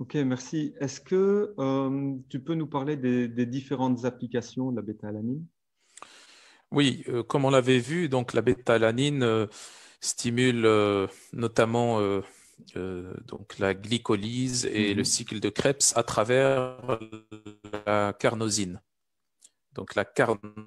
Ok, merci. Est-ce que euh, tu peux nous parler des, différentes applications de la bêta-alanine Oui, euh, comme on l'avait vu, donc la bêta-alanine euh, stimule notamment donc la glycolyse et le mhm. cycle de Krebs à travers la carnosine. Donc la carnosine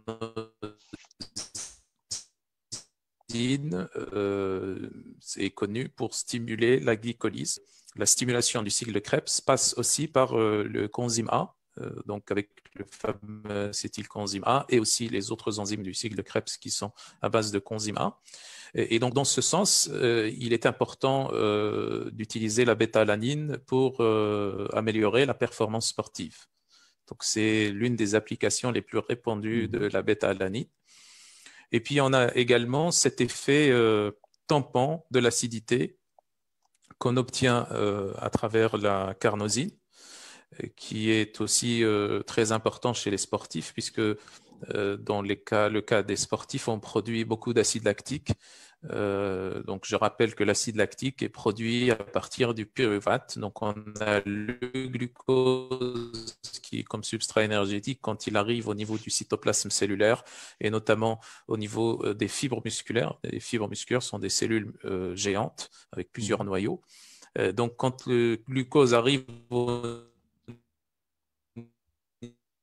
euh, c'est connu pour stimuler la glycolyse. La stimulation du cycle de Krebs passe aussi par euh, le coenzyme A, euh, donc avec le fameux cétylcoenzyme A et aussi les autres enzymes du cycle de Krebs qui sont à base de coenzyme A. Et, donc dans ce sens, euh, il est important d'utiliser la bêta-alanine pour améliorer la performance sportive. Donc c'est l'une des applications les plus répandues mmh. de la bêta-alanine. Et puis, on a également cet effet euh, tampon de l'acidité qu'on obtient euh, à travers la carnosine, euh, qui est aussi très important chez les sportifs, puisque euh, dans le cas des sportifs, on produit beaucoup d'acide lactique. Euh, donc, je rappelle que l'acide lactique est produit à partir du pyruvate. Donc, on a le glucose qui est comme substrat énergétique quand il arrive au niveau du cytoplasme cellulaire et notamment au niveau euh, des fibres musculaires. Les fibres musculaires sont des cellules géantes avec plusieurs mhm. noyaux. donc, quand le glucose arrive au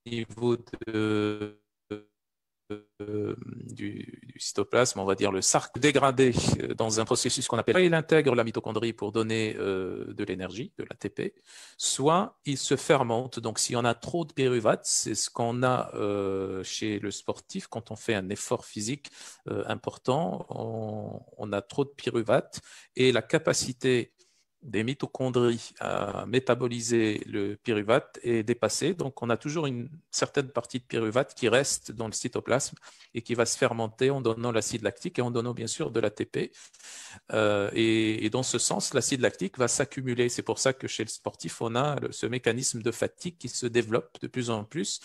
niveau de euh, du, cytoplasme, on va dire le SARC, dégradé euh, dans un processus qu'on appelle, soit il intègre la mitochondrie pour donner euh, de l'énergie, de l'ATP, soit il se fermente. Donc, si on a trop de pyruvate, c'est ce qu'on a chez le sportif quand on fait un effort physique important, on, on, a trop de pyruvate et la capacité des mitochondries à métaboliser le pyruvate et dépassé Donc, on a toujours une certaine partie de pyruvate qui reste dans le cytoplasme et qui va se fermenter en donnant l'acide lactique et en donnant bien sûr de l'ATP. Euh, et, dans ce sens, l'acide lactique va s'accumuler. C'est pour ça que chez le sportif, on a ce mécanisme de fatigue qui se développe de plus en plus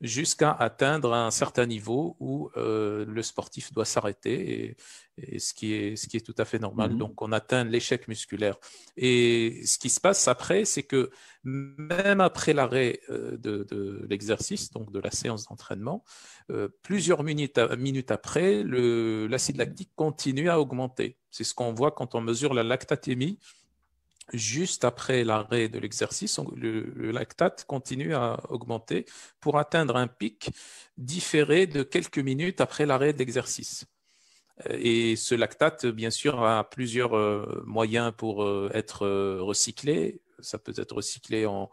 jusqu'à atteindre un certain niveau où euh, le sportif doit s'arrêter, et, ce, qui est, tout à fait normal. Mhm. Donc on atteint l'échec musculaire. Et ce qui se passe après, c'est que même après l'arrêt euh, de, l'exercice, donc de la séance d'entraînement, euh, plusieurs minutes, minutes après, l'acide lactique continue à augmenter. C'est ce qu'on voit quand on mesure la lactatémie juste après l'arrêt de l'exercice, le, lactate continue à augmenter pour atteindre un pic différé de quelques minutes après l'arrêt de l'exercice. Euh, et ce lactate, bien sûr, a plusieurs euh, moyens pour euh, être recyclé. Ça peut être recyclé en,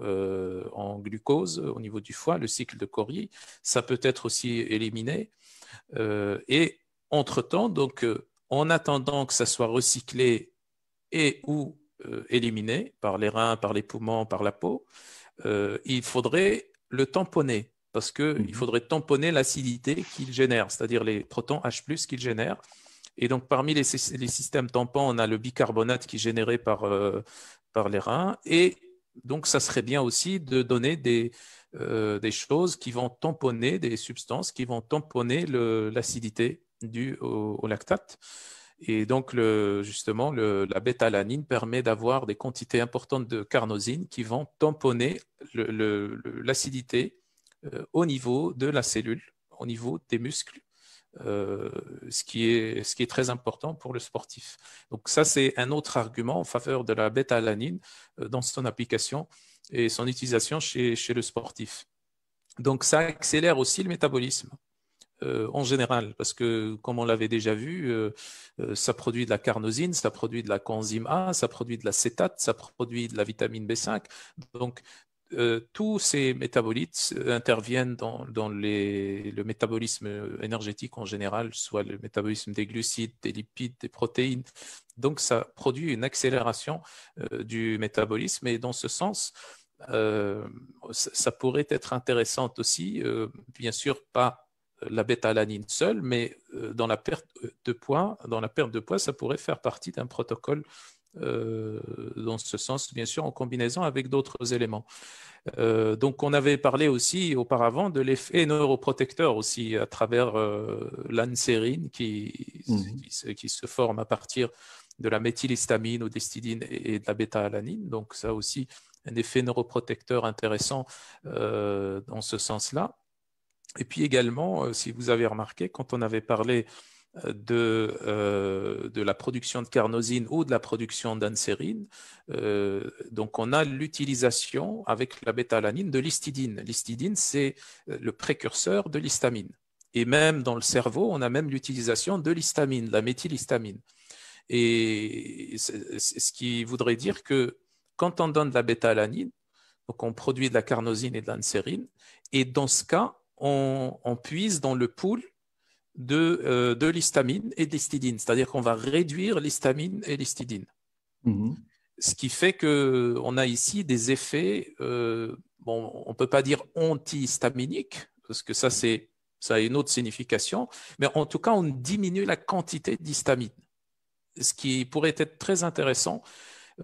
en, glucose au niveau du foie, le cycle de Cori. Ça peut être aussi éliminé. et entre-temps, donc, en attendant que ça soit recyclé et ou euh, éliminé par les reins, par les poumons, par la peau, euh, il faudrait le tamponner parce qu'il mhm. faudrait tamponner l'acidité qu'il génère, c'est-à-dire les protons H qu'il génère. Et donc, parmi les, systèmes tampons, on a le bicarbonate qui est généré euh, par, les reins. Et donc, ça serait bien aussi de donner des, choses qui vont tamponner, des substances qui vont tamponner l'acidité due au lactate. Et donc, justement, la bêta-alanine permet d'avoir des quantités importantes de carnosine qui vont tamponner l'acidité euh, au niveau de la cellule, au niveau des muscles, euh, ce, qui est, très important pour le sportif. Donc, ça, c'est un autre argument en faveur de la bêta-alanine euh, dans son application et son utilisation chez le sportif. Donc, ça accélère aussi le métabolisme. Euh, en général, parce que comme on l'avait déjà vu, euh, euh, ça produit de la carnosine, ça produit de la coenzyme A, ça produit de la cétate, ça produit de la vitamine B5. Donc, tous ces métabolites interviennent dans, le métabolisme énergétique en général, soit le métabolisme des glucides, des lipides, des protéines. Donc, ça produit une accélération du métabolisme et dans ce sens, ça pourrait être intéressant aussi, bien sûr, pas la bêta-alanine seule, mais euh, dans la perte de poids, dans la perte de poids, ça pourrait faire partie d'un protocole euh, dans ce sens, bien sûr, en combinaison avec d'autres éléments. Euh, donc, on avait parlé aussi auparavant de l'effet neuroprotecteur aussi à travers l'ansérine qui, mmh. qui, se forme à partir de la méthylhistamine ou destidine et de la bêta-alanine. Donc, ça aussi, un effet neuroprotecteur intéressant dans ce sens-là. Et puis également, euh, si vous avez remarqué, quand on avait parlé euh, de, euh, de la production de carnosine ou de la production d'ansérine, donc on a l'utilisation avec la bêta-alanine de l'histidine. L'histidine, c'est le précurseur de l'histamine. Et même dans le cerveau, on a même l'utilisation de l'histamine, la méthylhistamine. Et ce qui voudrait dire que quand on donne de la bêta-alanine, donc on produit de la carnosine et de l'ansérine, et dans ce cas, on, puise dans le pool euh, de, l'histamine et de l'histidine, c'est-à-dire qu'on va réduire l'histamine et l'histidine. Mhm. Ce qui fait qu'on a ici des effets, euh, on ne peut pas dire antihistaminiques, parce que ça, ça a une autre signification, mais en tout cas, on diminue la quantité d'histamine, ce qui pourrait être très intéressant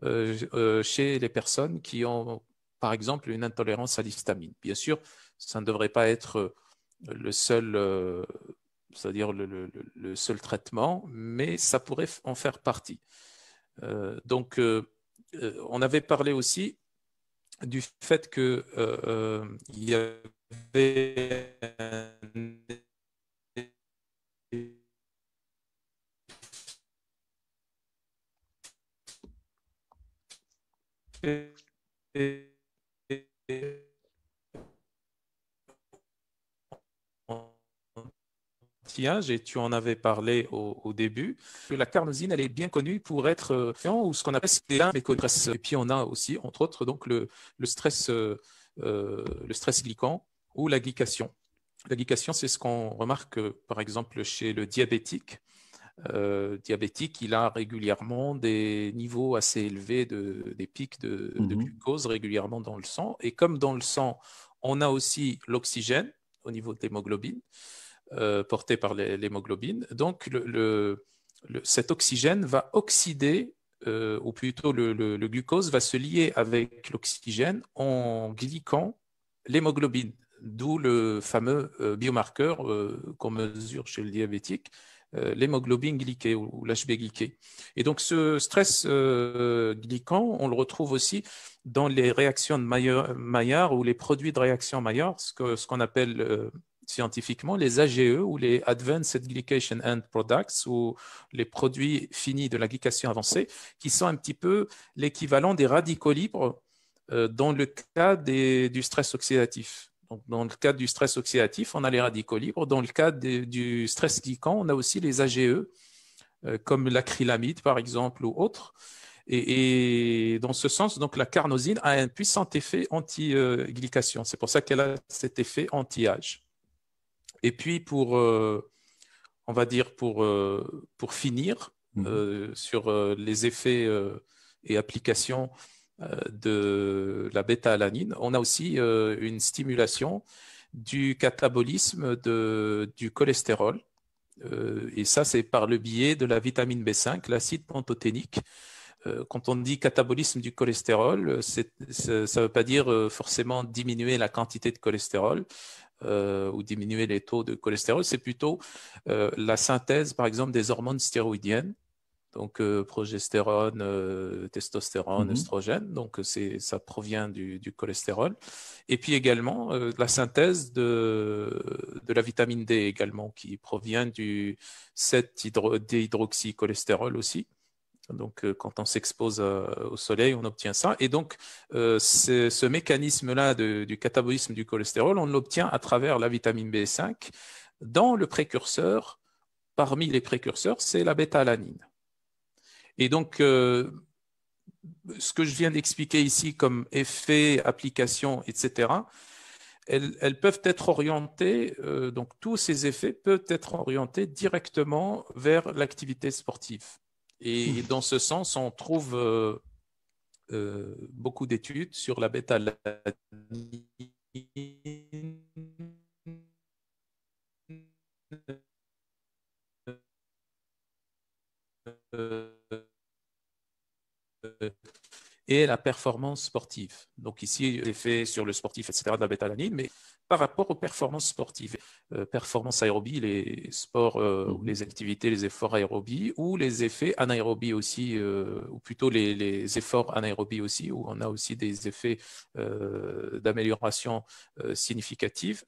euh, chez les personnes qui ont, par exemple, une intolérance à l'histamine. Bien sûr, ça ne devrait pas être euh, le seul, euh, c'est-à-dire le, seul traitement, mais ça pourrait en faire partie. Euh, donc, on avait parlé aussi du fait que il y avait et tu en avais parlé au, début, que la carnosine, elle est bien connue pour être euh, ou ce qu'on appelle un Et puis on a aussi, entre autres, donc le, stress, euh, euh, le stress glycan ou la glycation. La glycation, c'est ce qu'on remarque, par exemple, chez le diabétique. diabétique, il a régulièrement des niveaux assez élevés de, des pics de, de, mhm. glucose régulièrement dans le sang. Et comme dans le sang, on a aussi l'oxygène au niveau de l'hémoglobine, porté euh, portée par l'hémoglobine. Donc, le, cet oxygène va oxyder, euh, ou plutôt le, glucose va se lier avec l'oxygène en glyquant l'hémoglobine, d'où le fameux euh, biomarqueur qu'on mesure chez le diabétique, l'hémoglobine glyquée ou, l'HB glyquée. Et donc ce stress glycan, on le retrouve aussi dans les réactions de Maillard, ou les produits de réaction Maillard, ce qu'on ce appelle scientifiquement, les AGE ou les Advanced Glycation End Products ou les produits finis de la glycation avancée, qui sont un petit peu l'équivalent des radicaux libres euh, dans le cas du stress oxydatif. dans le cas du stress oxydatif, on a les radicaux libres. Dans le cas du stress glicant, on a aussi les AGE, euh, comme l'acrylamide par exemple ou autres. Et, dans ce sens, donc, la carnosine a un puissant effet anti-glycation. Euh, C'est pour ça qu'elle a cet effet anti-âge. Et puis pour, euh, on va dire pour, euh, pour finir mhm. euh, sur les effets et applications de la bêta-alanine, on a aussi une stimulation du catabolisme de, du cholestérol. et ça, c'est par le biais de la vitamine B5, l'acide pantothénique quand on dit catabolisme du cholestérol, ça ne veut pas dire forcément diminuer la quantité de cholestérol, euh, ou diminuer les taux de cholestérol, c'est plutôt euh, la synthèse, par exemple, des hormones stéroïdiennes, donc euh, progestérone, testostérone, mhm. estrogène donc ça provient du, cholestérol, et puis également la synthèse de, de, la vitamine D également, qui provient du 7 hydroxycholestérol aussi. Donc, euh, quand on s'expose euh, au soleil, on obtient ça. Et donc, euh, ce mécanisme-là du catabolisme du cholestérol, on l'obtient à travers la vitamine B5. Dans le précurseur, parmi les précurseurs, c'est la bêta-alanine. Et donc, ce que je viens d'expliquer ici comme effet, application, etc., elles, peuvent être orientées, donc tous ces effets peuvent être orientés directement vers l'activité sportive. Et, dans ce sens, on trouve euh, euh, beaucoup d'études sur la bêta et la performance sportive. Donc ici, l'effet sur le sportif, etc., de la bêta mais par rapport aux performances sportives, euh, performance aérobie, les sports, euh, mhm. les activités, les efforts aérobie, ou les effets anaérobie aussi, euh, ou plutôt les, efforts anaérobie aussi, où on a aussi des effets d'amélioration significative.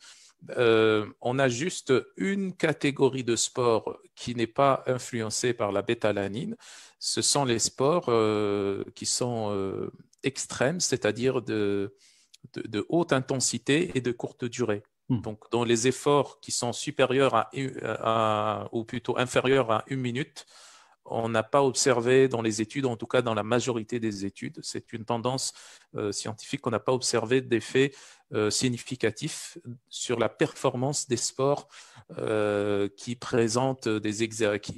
Euh, on a juste une catégorie de sports qui n'est pas influencée par la bétalanine. Ce sont les sports euh, qui sont euh, extrêmes, c'est-à-dire de, haute intensité et de courte durée. Hmm. Donc, dans les efforts qui sont supérieurs ou plutôt inférieurs à une minute, on n'a pas observé dans les études, en tout cas dans la majorité des études, c'est une tendance euh, scientifique qu'on n'a pas observé d'effet euh, significatif sur la performance des sports euh, qui, présentent des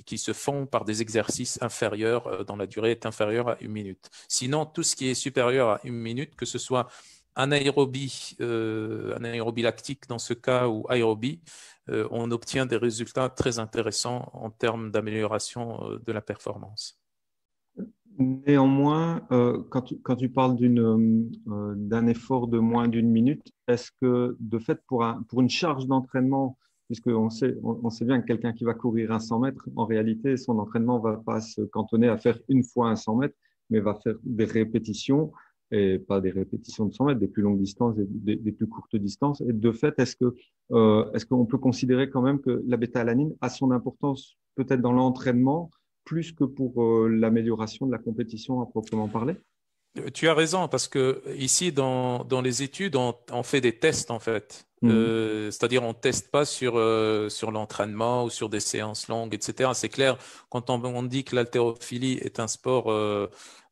qui, se font par des exercices inférieurs, dont la durée est inférieure à une minute. Sinon, tout ce qui est supérieur à une minute, que ce soit anaérobie, anaérobie lactique dans ce cas ou aérobie, euh, on obtient des résultats très intéressants en termes d'amélioration euh, de la performance. Néanmoins, euh, quand tu, parles d'un effort de moins d'une minute, est-ce que de fait pour, une charge d'entraînement, puisqu'on sait, on, sait bien que quelqu'un qui va courir un 100 mètres, en réalité, son entraînement ne va pas se cantonner à faire une fois un 100 mètres, mais va faire des répétitions et pas des répétitions de 100 mètres, des plus longues distances, et des, plus courtes distances. Et de fait, est-ce que euh, qu'on peut considérer quand même que la bêta-alanine a son importance peut-être dans l'entraînement plus que pour euh, l'amélioration de la compétition à proprement parler tu as raison, parce que ici, dans, les études, on, fait des tests, en fait. Mmh. Euh, c'est-à-dire, on teste pas sur, sur l'entraînement ou sur des séances longues, etc. C'est clair, quand on, dit que l'haltérophilie est un sport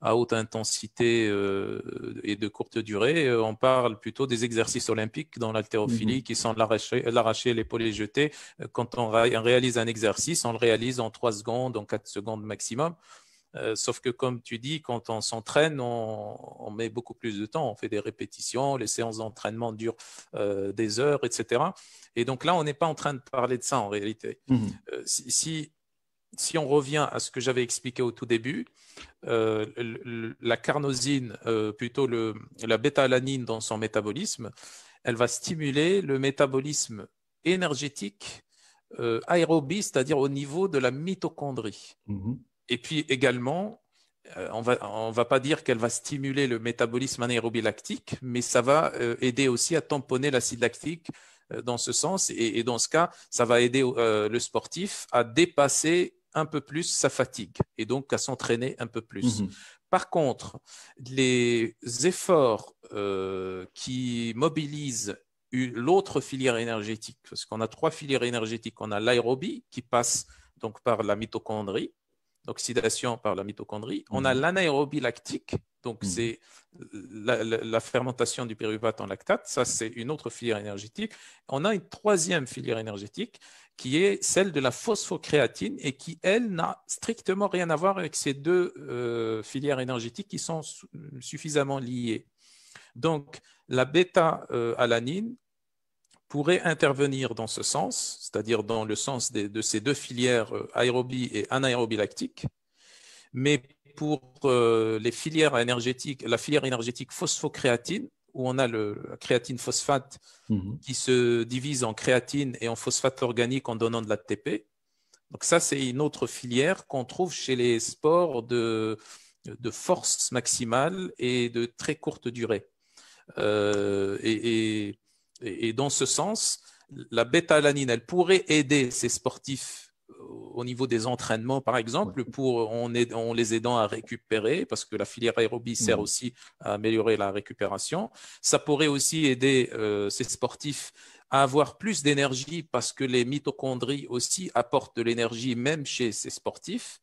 à haute intensité euh, et de courte durée. Euh, on parle plutôt des exercices olympiques dans l'haltérophilie mhm. qui sont l'arracher, l'épaule et jeter. Euh, quand on, réalise un exercice, on le réalise en 3 secondes, en 4 secondes maximum. sauf que comme tu dis, quand on s'entraîne, on, met beaucoup plus de temps, on fait des répétitions, les séances d'entraînement durent des heures, etc. Et donc là, on n'est pas en train de parler de ça en réalité. Mhm. si si on revient à ce que j'avais expliqué au tout début, euh, la carnosine, euh, plutôt le, la bêta-alanine dans son métabolisme, elle va stimuler le métabolisme énergétique euh, aérobie, c'est-à-dire au niveau de la mitochondrie. Mhm. Et puis également, on va, on va pas dire qu'elle va stimuler le métabolisme anaérobie lactique, mais ça va aider aussi à tamponner l'acide lactique dans ce sens. Et, et, dans ce cas, ça va aider le sportif à dépasser un peu plus sa fatigue et donc à s'entraîner un peu plus. Mmh par contre, les efforts euh, qui mobilisent l'autre filière énergétique, parce qu'on a trois filières énergétiques, on a l'aérobie qui passe donc par la mitochondrie, l'oxydation par la mitochondrie, mmh on a l'anaérobie lactique, donc mmh c'est la, fermentation du pyruvate en lactate, ça c'est une autre filière énergétique, on a une troisième filière énergétique qui est celle de la phosphocréatine et qui, elle, n'a strictement rien à voir avec ces deux euh, filières énergétiques qui sont suffisamment liées. Donc, la bêta-alanine pourrait intervenir dans ce sens, c'est-à-dire dans le sens de ces deux filières euh, aérobie et anaérobie lactique, mais pour euh, les filières énergétiques, la filière énergétique phosphocréatine, où on a le, la créatine phosphate mhm. qui se divise en créatine et en phosphate organique en donnant de l'ATP. Donc ça, c'est une autre filière qu'on trouve chez les sports de, force maximale et de très courte durée. Euh, et, dans ce sens, la bêta-alanine, elle pourrait aider ces sportifs au niveau des entraînements, par exemple, pour on, les aidant à récupérer, parce que la filière aérobie sert mm. aussi à améliorer la récupération. Ça pourrait aussi aider euh, ces sportifs à avoir plus d'énergie parce que les mitochondries aussi apportent de l'énergie même chez ces sportifs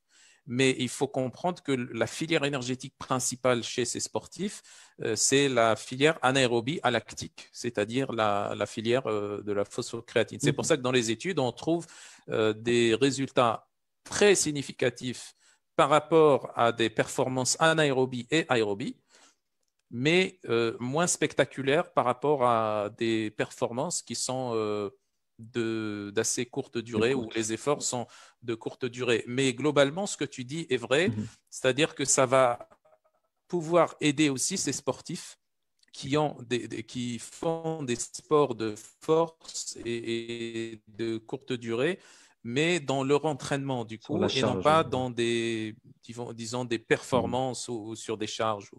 mais il faut comprendre que la filière énergétique principale chez ces sportifs, euh, c'est la filière anaérobie à lactique, c'est-à-dire la, filière euh, de la phosphocréatine. C'est pour mhm. ça que dans les études, on trouve euh, des résultats très significatifs par rapport à des performances anaérobie et aérobie, mais moins spectaculaires par rapport à des performances qui sont d'assez courte durée ou les efforts sont de courte durée. Mais globalement, ce que tu dis est vrai, mhm. c'est-à-dire que ça va pouvoir aider aussi ces sportifs qui, ont des, qui font des sports de force et, de courte durée, mais dans leur entraînement, du coup, et non pas dans des, disons, des mhm. performances ou, sur des charges.